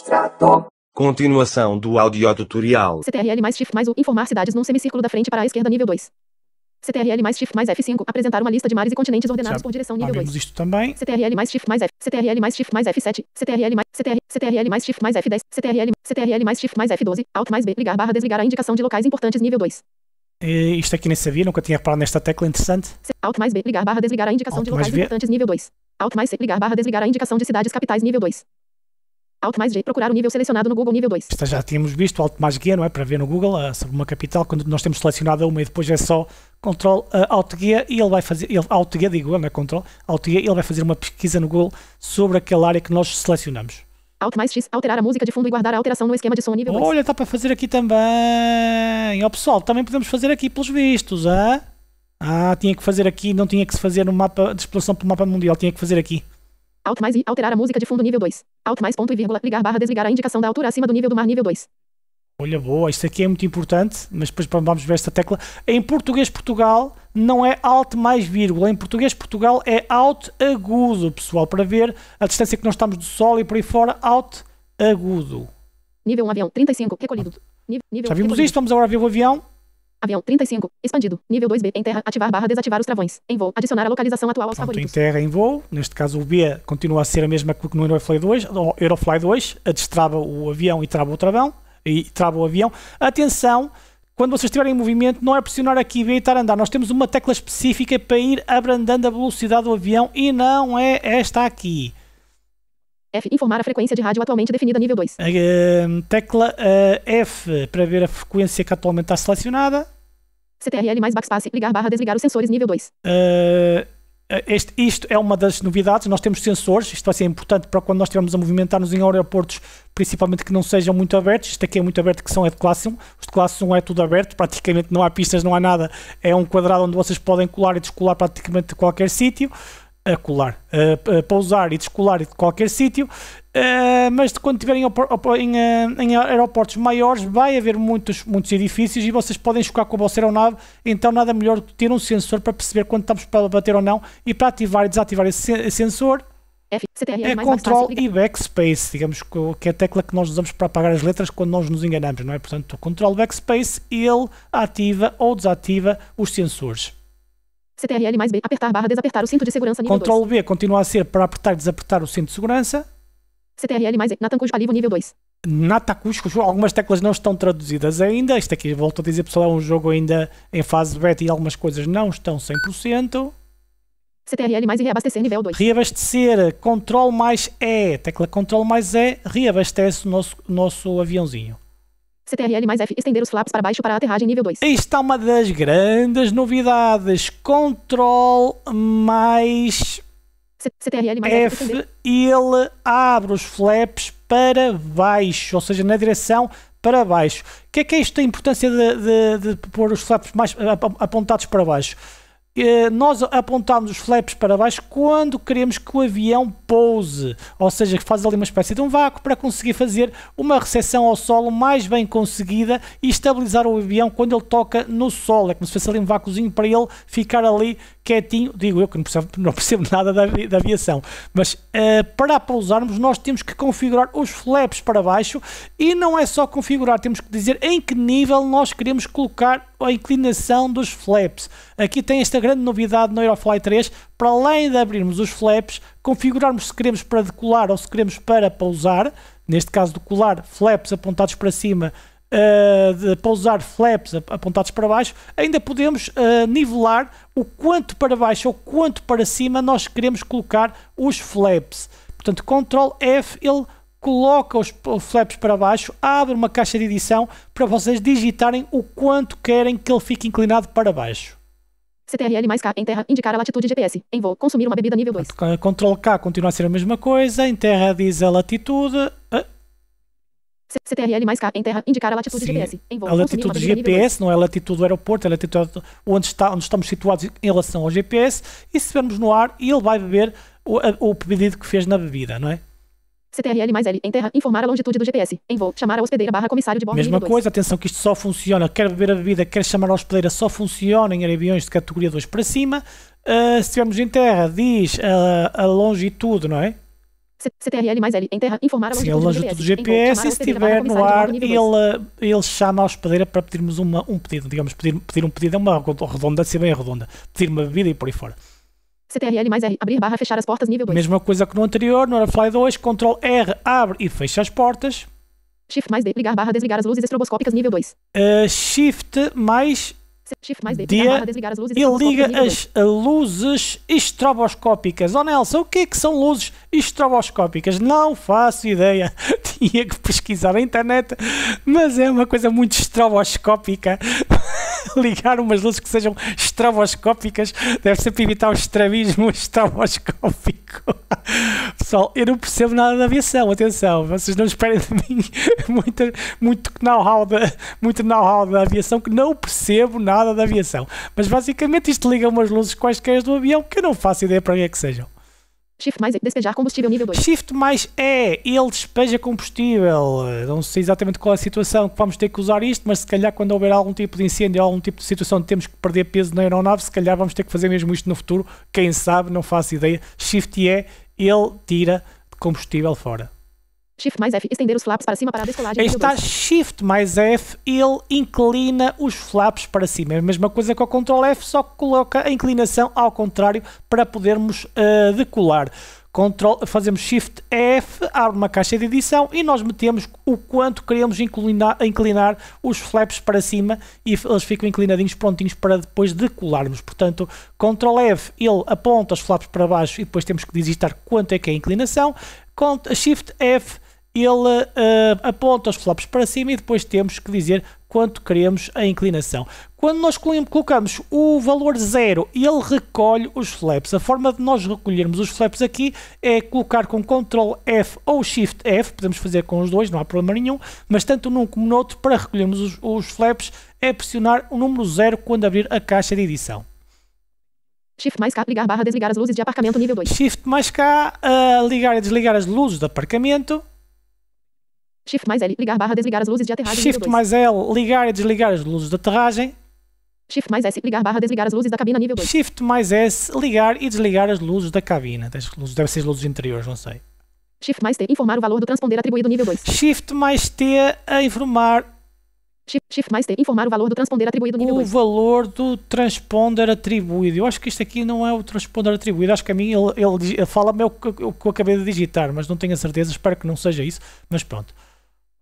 Extrato. Continuação do tutorial. CTRL mais Shift mais U. Informar cidades num semicírculo da frente para a esquerda nível 2. CTRL mais Shift mais F5. Apresentar uma lista de mares e continentes ordenados por direção nível 2. isto também. CTRL mais Shift mais F. CTRL mais Shift mais F7. CTRL mais, CTR, CTRL mais Shift mais F10. CTRL, CTRL mais Shift mais F12. Alt mais B. Ligar barra desligar a indicação de locais importantes nível 2. E isto aqui nem sabia, nunca tinha reparado nesta tecla, interessante. Alt mais B, ligar barra desligar a indicação Alt de locais importantes nível 2. Alt mais C, ligar barra desligar a indicação de cidades capitais nível 2. Alt mais G. Procurar o nível selecionado no Google nível 2. Esta já tínhamos visto, Alt mais G, não é? Para ver no Google uh, sobre uma capital, quando nós temos selecionado uma e depois é só Ctrl uh, ah, Alt G e ele vai fazer, ele, Alt G, digo não é Ctrl, Alt G, ele vai fazer uma pesquisa no Google sobre aquela área que nós selecionamos. Alt mais X, alterar a música de fundo e guardar a alteração no esquema de som nível 2. Olha, está para fazer aqui também. Ó oh, pessoal, também podemos fazer aqui pelos vistos, ah? Ah, tinha que fazer aqui, não tinha que se fazer no mapa de exploração pelo mapa mundial, tinha que fazer aqui. Alt mais I. Alterar a música de fundo nível 2. Alt mais ponto e vírgula. Ligar barra desligar a indicação da altura acima do nível do mar nível 2. Olha, boa, isto aqui é muito importante, mas depois vamos ver esta tecla. Em português Portugal não é alt mais vírgula, em português Portugal é alt agudo, pessoal, para ver a distância que nós estamos do sol e por aí fora, alt agudo. Nível 1 avião, 35, recolhido. Nível, nível Já vimos recolhido. isto, vamos agora ver o avião. Avião 35. Expandido. Nível 2B. Em terra. Ativar barra desativar os travões. Em voo. Adicionar a localização atual aos Pronto, favoritos. Em terra, em voo. Neste caso o B continua a ser a mesma que no Aerofly 2. No Aerofly 2 destrava o avião e trava o travão. E trava o avião. Atenção! Quando vocês estiverem em movimento, não é pressionar aqui B e estar a andar. Nós temos uma tecla específica para ir abrandando a velocidade do avião e não é esta aqui. F. Informar a frequência de rádio atualmente definida nível 2. Uh, eh, hum, tecla uh, F para ver a frequência que atualmente está selecionada. CTRL mais backspace. Ligar barra desligar os sensores nível 2. Uh, eh, este, isto é uma das novidades. Nós temos sensores. Isto vai ser importante para quando nós estivermos a movimentar-nos em aeroportos, principalmente que não sejam muito abertos. Isto aqui é muito aberto, que são é de classe 1. Os de classe 1 é tudo aberto. Praticamente não há pistas, não há nada. É um quadrado onde vocês podem colar e descolar praticamente de qualquer sítio a colar, a, a pousar e descolar de qualquer sítio, uh, mas quando estiverem em, eh, em, aeroportos maiores vai haver muitos, muitos edifícios e vocês podem chocar com a vossa aeronave, então nada melhor do que ter um sensor para perceber quando estamos para bater ou não e para ativar e desativar esse sensor é, é Control e Backspace, digamos que é a tecla que nós usamos para apagar as letras quando nós nos enganamos, não é? Portanto, Control Backspace, ele ativa ou desativa os sensores. CTRL mais B. Apertar barra desapertar o cinto de segurança nível Ctrl 2. V continua a ser para apertar desapertar o cinto de segurança. CTRL mais E. Natan Cuspalivo nível 2. Nata algumas teclas não estão traduzidas ainda. Isto aqui, volto a dizer, pessoal, é um jogo ainda em fase beta e algumas coisas não estão 100%. CTRL mais e reabastecer nível 2. Reabastecer, Ctrl mais E, tecla Ctrl mais E, reabastece o nosso, nosso aviãozinho. CTRL mais F. Estender os flaps para baixo para a aterragem nível 2. Está uma das grandes novidades. Control mais... CTRL mais F, F ele abre os flaps para baixo, ou seja, na direção para baixo. O que é que é isto da importância de, de, de pôr os flaps mais apontados para baixo? Eh, nós apontamos os flaps para baixo quando queremos que o avião pouse, ou seja, que faz ali uma espécie de um vácuo para conseguir fazer uma recepção ao solo mais bem conseguida e estabilizar o avião quando ele toca no solo. É como se fosse ali um vácuozinho para ele ficar ali quietinho, digo eu que não percebo, não percebo nada da, da aviação, mas uh, para pousarmos nós temos que configurar os flaps para baixo e não é só configurar, temos que dizer em que nível nós queremos colocar a inclinação dos flaps. Aqui tem esta grande novidade no Aerofly 3, para além de abrirmos os flaps, configurarmos se queremos para decolar ou se queremos para pousar, neste caso decolar, flaps apontados para cima uh, eh, pousar flaps apontados para baixo, ainda podemos uh, nivelar o quanto para baixo ou quanto para cima nós queremos colocar os flaps. Portanto, Ctrl F, ele coloca os flaps para baixo, abre uma caixa de edição para vocês digitarem o quanto querem que ele fique inclinado para baixo. CTRL mais K em terra, indicar a latitude GPS. Em voo, consumir uma bebida nível 2. Ctrl K continua a ser a mesma coisa, em terra diz a latitude. Eh, CTRL mais K em terra indicar a latitude Sim. GPS. Em a latitude GPS, não é a latitude do aeroporto, é a latitude onde, está, onde estamos situados em relação ao GPS. E se estivermos no ar, ele vai beber o, a, o pedido que fez na bebida, não é? CTRL mais L em terra, informar a longitude do GPS. Envolve chamar a hospedeira barra comissário de bordo. Mesma coisa, atenção que isto só funciona, quer beber a bebida, quer chamar a hospedeira, só funciona em aviões de categoria 2 para cima. Uh, se estivermos em terra, diz a longitude, não é? CTRL mais L, terra, informar a Se ele ajuda do GPS e se estiver no ar, ele, ele chama a hospedeira para pedirmos uma, um pedido. Digamos, pedir, pedir um pedido é uma ser bem redonda. Pedir uma bebida e por aí fora. CTRL mais R, abrir barra, fechar as portas, nível 2. Mesma coisa que no anterior, no Airfly 2, Ctrl R, abre e fecha as portas. Shift mais D, ligar barra, desligar as luzes estroboscópicas, nível 2. Uh, eh, shift mais dia e liga as luzes estroboscópicas. Oh Nelson, o que é que são luzes estroboscópicas? Não faço ideia. Tinha que pesquisar na internet, mas é uma coisa muito estroboscópica. ligar umas luzes que sejam estravoscópicas, deve sempre evitar o estrabismo estravoscópico. Pessoal, eu não percebo nada da aviação, atenção, vocês não esperem de mim muito, muito know-how da, muito know da aviação, que não percebo nada da aviação. Mas basicamente isto liga umas luzes quaisquer do avião que eu não faço ideia para onde é que sejam. Shift mais E, é despejar combustível nível 2. Shift mais E, ele despeja combustível. Não sei exatamente qual é a situação que vamos ter que usar isto, mas se calhar quando houver algum tipo de incêndio, algum tipo de situação de temos que perder peso na aeronave, se calhar vamos ter que fazer mesmo isto no futuro. Quem sabe, não faço ideia. Shift E, ele tira combustível fora. Shift mais F, estender os flaps para cima para a descolagem. Está Shift mais F, ele inclina os flaps para cima. É a mesma coisa que o Ctrl F, só que coloca a inclinação ao contrário para podermos uh, decolar. Control, fazemos Shift F, abre uma caixa de edição e nós metemos o quanto queremos inclinar, inclinar os flaps para cima e eles ficam inclinadinhos prontinhos para depois decolarmos. Portanto, Ctrl F, ele aponta os flaps para baixo e depois temos que digitar quanto é que é a inclinação. Shift F, ele uh, aponta os flops para cima e depois temos que dizer quanto queremos a inclinação. Quando nós colocamos o valor zero, ele recolhe os flaps. A forma de nós recolhermos os flaps aqui é colocar com Ctrl F ou Shift F, podemos fazer com os dois, não há problema nenhum, mas tanto num como no outro, para recolhermos os, os flaps, é pressionar o número zero quando abrir a caixa de edição. Shift mais K, ligar barra, desligar as luzes de aparcamento nível 2. Shift mais K, uh, ligar e desligar as luzes de aparcamento. Shift mais L, ligar barra desligar as luzes de aterragem. Shift mais L, ligar e desligar as luzes de aterragem. Shift mais S, ligar barra desligar as luzes da cabina nível 2. Shift mais S, ligar e desligar as luzes da cabina. Deve ser as luzes interiores, não sei. Shift mais T, informar o valor do transponder atribuído nível 2. Shift mais T, a informar... Shift, shift mais T, informar o valor do transponder atribuído nível 2. O valor do transponder atribuído. Eu acho que isto aqui não é o transponder atribuído. Acho que a mim ele, ele, ele fala-me o que eu acabei de digitar, mas não tenho a certeza. Espero que não seja isso, mas pronto.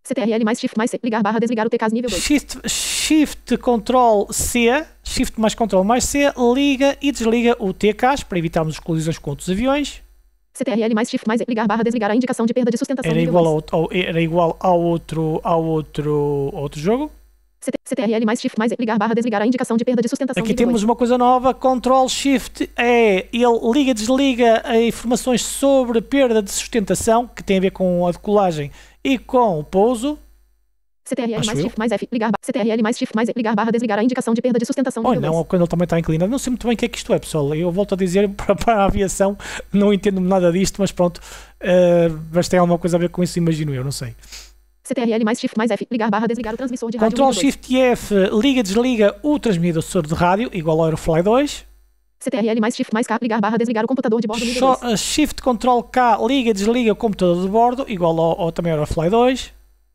CTRL mais Shift mais C. Ligar barra desligar o TKs nível 2. Shift, shift Ctrl C. Shift mais Ctrl mais C. Liga e desliga o TKs para evitarmos as colisões com outros aviões. CTRL mais Shift mais Ligar barra desligar a indicação de perda de sustentação era igual ao, ao, Era igual ao outro, ao outro, outro jogo. CTRL mais Shift mais Ligar barra desligar a indicação de perda de sustentação Aqui temos uma coisa nova. Ctrl Shift é. Ele liga e desliga informações sobre perda de sustentação, que tem a ver com a decolagem e com o pouso. CTRL mais shift mais F, ligar CTRL mais shift mais ligar barra desligar a indicação de perda de sustentação. Olha, não, quando é ele também está inclinado, não sei muito bem o que é que isto é, pessoal. Eu volto a dizer para, para a aviação, não entendo nada disto, mas pronto, uh, mas tem alguma coisa a ver com isso, imagino eu, não sei. CTRL mais Shift mais F, ligar barra, desligar o transmissor de rádio. Ctrl Shift F, liga, desliga o transmissor de rádio, igual ao Aerofly 2. CTRL mais Shift mais K, ligar barra, desligar o computador de bordo. Eh, shift, Ctrl K, liga, desliga o computador de bordo, igual ao, ao também ao Fly 2.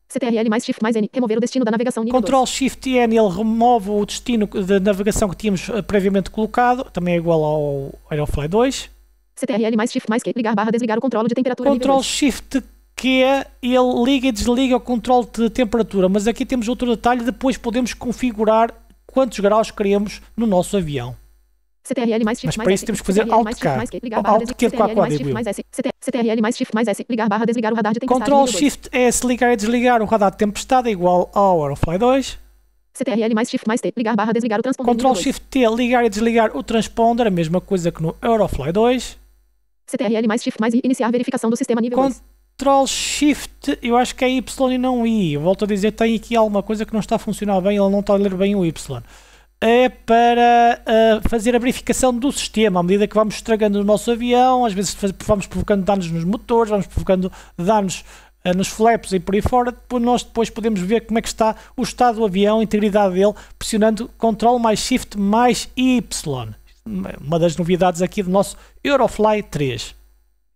CTRL mais Shift mais N, remover o destino da navegação nível Ctrl 2. Shift N, ele remove o destino da de navegação que tínhamos eh, previamente colocado, também é igual ao Aerofly 2. CTRL mais Shift mais Q, ligar barra, desligar o controle de temperatura Ctrl Shift Q ele liga e desliga o controle de temperatura, mas aqui temos outro detalhe, depois podemos configurar quantos graus queremos no nosso avião. CTRL mais shift para isso temos que fazer alt K. Alt Q com a quadra. CTRL mais shift mais S. Ligar barra desligar o radar de tempestade. Ctrl shift S. Ligar e desligar o radar de tempestade é igual ao Aerofly 2. CTRL mais shift mais T. Ligar barra desligar o transponder. Ctrl shift T. Ligar e desligar o transponder. A mesma coisa que no Aerofly 2. CTRL mais shift mais I. Iniciar verificação do sistema nível 2. Ctrl Shift, eu acho que é Y e não I. Volto a dizer, tem aqui alguma coisa que não está a funcionar bem, ele não está a ler bem o Y. É para ah, fazer a verificação do sistema à medida que vamos estragando o nosso avião, às vezes vamos provocando danos nos motores, vamos provocando danos eh, nos flaps e por aí fora, depois nós depois podemos ver como é que está o estado do avião, a integridade dele, pressionando Ctrl mais Shift mais Y. Uma das novidades aqui do nosso Eurofly 3.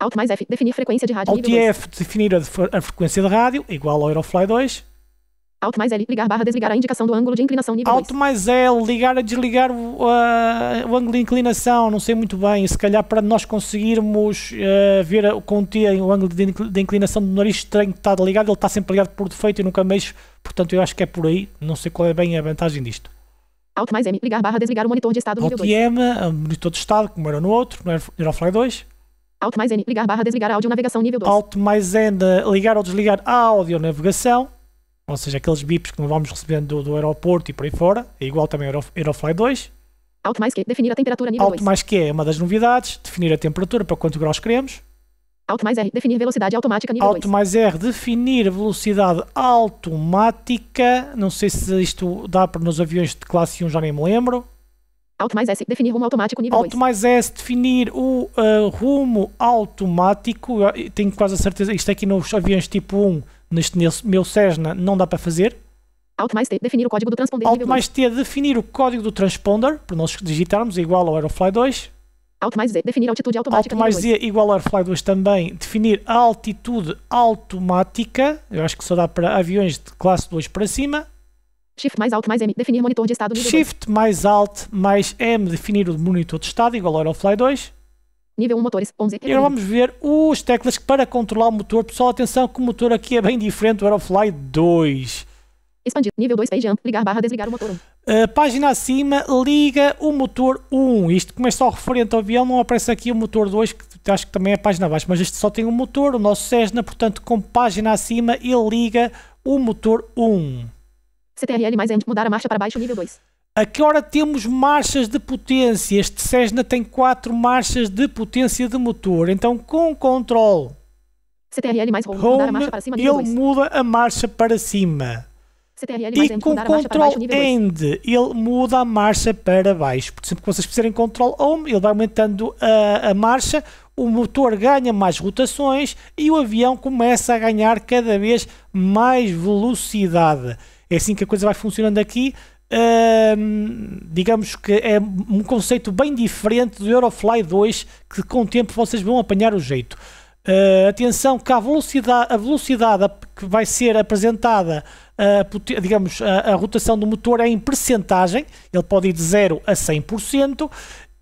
Alt mais F, definir frequência de rádio. Alt F, definir a, a, frequência de rádio, igual ao Eurofly 2. Alt mais L, ligar barra, desligar a indicação do ângulo de inclinação nível Alt 2. mais L, ligar, desligar o, uh, o ângulo de inclinação, não sei muito bem, se calhar para nós conseguirmos uh, ver o T o ângulo de, inclinação do nariz estranho está ligado, ele está sempre ligado por defeito e nunca mexe, portanto eu acho que é por aí, não sei qual é bem a vantagem disto. Alt mais M, ligar barra, desligar o monitor de estado Alt nível 2. Alt M, monitor de estado, como era no outro, no Aerofly 2. Alt mais N, ligar barra, desligar áudio navegação nível 2. Alt mais N, ligar ou desligar áudio navegação ou seja, aqueles bips que não vamos recebendo do, do aeroporto e por aí fora, é igual também ao Aerofly 2. Alto mais que, definir a temperatura nível Alto 2. mais que é uma das novidades, definir a temperatura para quanto graus queremos. Alto mais R, definir velocidade automática nível Alto 2. mais R, definir velocidade automática, não sei se isto dá para nos aviões de classe 1, já nem me lembro. Alto mais S, definir rumo automático nível Alto 2. mais S, definir o uh, rumo automático, Eu eh, tenho quase a certeza, isto aqui nos aviões tipo 1 neste meu Cessna não dá para fazer. Alt mais T, definir o código do transponder. Alt mais T, definir o código do transponder, para nós digitarmos, é igual ao Aerofly 2. Alt mais Z, definir a altitude automática. Alt mais Z é igual ao Airfly 2 também, definir a altitude automática, eu acho que só dá para aviões de classe 2 para cima. Shift mais Alt mais M, definir monitor de estado. Shift mais Alt mais M, definir o monitor de estado igual ao Aerofly 2. Nível 1 motores, 11. E agora vamos ver os teclas para controlar o motor. Pessoal, atenção que o motor aqui é bem diferente do Aerofly 2. Expandir, nível 2, page amp, ligar barra, desligar o motor 1. Eh, a página acima, liga o motor 1. Isto começa ao é referente ao avião, não aparece aqui o motor 2, que acho que também é a página abaixo, mas este só tem o um motor, o nosso Cessna, portanto, com página acima, ele liga o motor 1. CTRL mais end, mudar a marcha para baixo, nível 2. Agora temos marchas de potência. Este Cessna tem 4 marchas de potência de motor. Então, com control CTRL mais home, home mudar a ele muda a marcha para cima. CTRL e end, com Ctrl End ele muda a marcha para baixo. Por exemplo, que vocês fizerem Ctrl Home, ele vai aumentando a, a marcha, o motor ganha mais rotações e o avião começa a ganhar cada vez mais velocidade. É assim que a coisa vai funcionando aqui digamos que é um conceito bem diferente do Eurofly 2, que com o tempo vocês vão apanhar o jeito. Uh, atenção que a velocidade, a velocidade que vai ser apresentada, uh, digamos, a, a, rotação do motor é em percentagem, ele pode ir de 0 a 100%,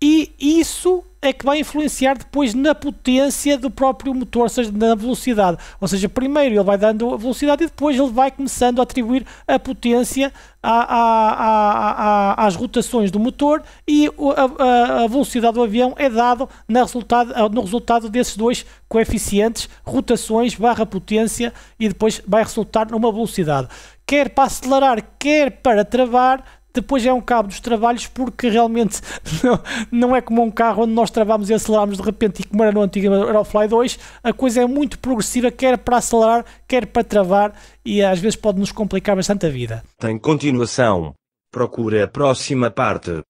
e isso é que vai influenciar depois na potência do próprio motor, ou seja, na velocidade. Ou seja, primeiro ele vai dando a velocidade e depois ele vai começando a atribuir a potência à, à, à, às rotações do motor e a, velocidade do avião é dado na resultado, no resultado desses dois coeficientes, rotações barra potência e depois vai resultar numa velocidade. Quer para acelerar, quer para travar, depois é um cabo dos trabalhos porque realmente não, não é como um carro onde nós travamos e aceleramos de repente e como era no antigo Aerofly 2, a coisa é muito progressiva, quer para acelerar, quer para travar e às vezes pode nos complicar bastante a vida. Tem continuação. procura a próxima parte.